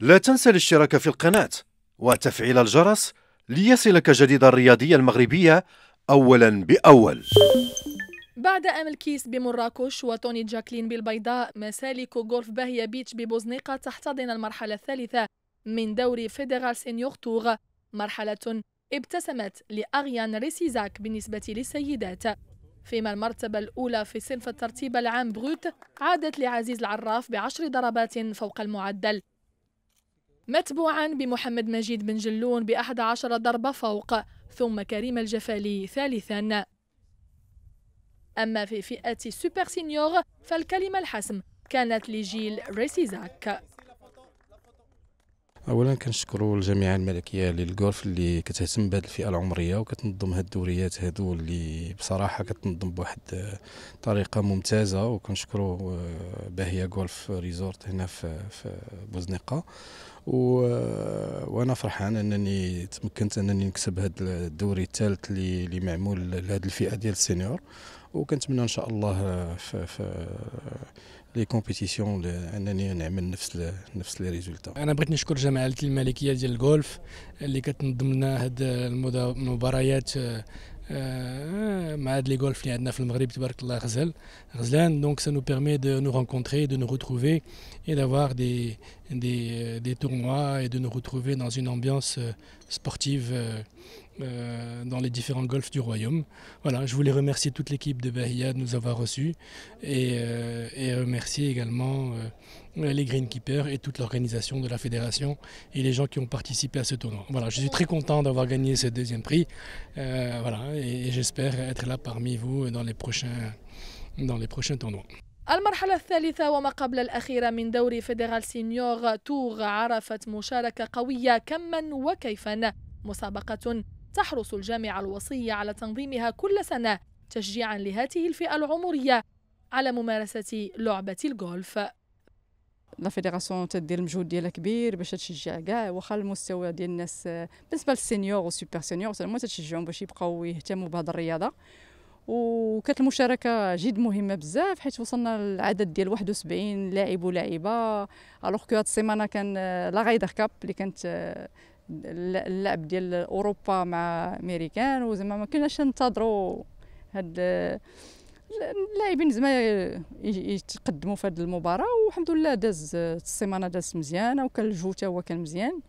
لا تنسى الاشتراك في القناة وتفعيل الجرس ليصلك جديد الرياضية المغربية أولا بأول بعد أمل كيس بمراكش وتوني جاكلين بالبيضاء مسالك غولف باهيا بيتش ببوزنيقة تحتضن المرحلة الثالثة من دوري فيدرال سينيور تور مرحلة ابتسمت لأغيان ريسيزاك بالنسبة للسيدات فيما المرتبة الأولى في صنف الترتيب العام بروت عادت لعزيز العراف بعشر ضربات فوق المعدل متبوعا بمحمد مجيد بن جلون بأحد عشر ضربة فوق ثم كريم الجفالي ثالثا أما في فئة سوبر سينيور فالكلمة الحسم كانت لجيل ريسيزاك اولا كنشكروا الجامعه الملكيه للغولف اللي كتهتم بهذه الفئه العمريه وكتنظم هاد الدوريات هادو اللي بصراحه كتنظم بواحد طريقه ممتازه وكنشكروا آه، باهيه غولف ريزورت هنا في بوزنيقه و... وانا فرحان انني تمكنت انني نكسب هذا الدوري الثالث اللي لي... معمول لهذه الفئه ديال السينيور وكنتمنى ان شاء الله في, في لي كومبيتيسيون انني نعمل نفس ل... نفس لي ريزولتا انا بغيت نشكر جمعيه الملكيه ديال الجولف اللي كتنظم لنا هاد المباريات آه، آه، مع لي جولف اللي عندنا في المغرب تبارك الله غزل غزلان دونك سا نو بيرمي دو نو رونكونتري دو نو روتروفي اي دافوار دي des, euh, des, tournois et de nous retrouver dans une ambiance euh, sportive euh, dans les différents golfs du royaume. Voilà, je voulais remercier toute l'équipe de Bahia de nous avoir reçus et, remercier également les Greenkeepers et toute l'organisation de la fédération et les gens qui ont participé à ce tournoi. Voilà, je suis très content d'avoir gagné ce deuxième prix. voilà, et, et j'espère être là parmi vous dans les prochains, dans les prochains tournois. المرحلة الثالثة وما قبل الأخيرة من دوري فيدرال سينيور تور عرفت مشاركة قوية كما وكيفا مسابقة تحرص الجامعة الوصية على تنظيمها كل سنة تشجيعا لهذه الفئة العمرية على ممارسة لعبة الجولف لا فيدراسيون تدير المجهود ديالها كبير باش تشجع كاع واخا المستوى ديال الناس بالنسبه للسينيور وسوبر سينيور حتى هما تشجعهم باش يبقاو يهتموا بهذه الرياضه وكانت المشاركه جد مهمه بزاف حيت وصلنا للعدد ديال 71 لاعب ولاعبه الوغ كو هاد السيمانه كان آه، لا غايدر كاب اللي كانت آه، اللعب ديال اوروبا مع امريكان وزعما ما كناش ننتظروا هاد آه، اللاعبين زعما يتقدموا في هذه المباراه والحمد لله داز السيمانه دازت مزيانه وكان الجو حتى هو كان مزيان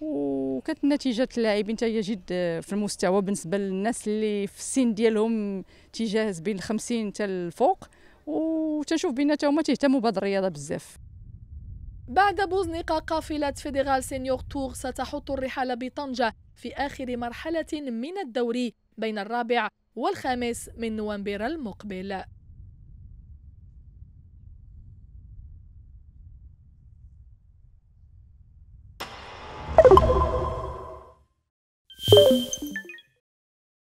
وكانت نتيجه اللاعبين هي جد في المستوى بالنسبه للناس اللي في السن ديالهم تجاهز بين 50 حتى الفوق وتنشوف بيناتهم هما تيهتموا بهذه الرياضه بزاف بعد بوزنيقة قافلة فيدرال سينيور تور ستحط الرحال بطنجة في آخر مرحلة من الدوري بين الرابع والخامس من نوفمبر المقبل Thank you.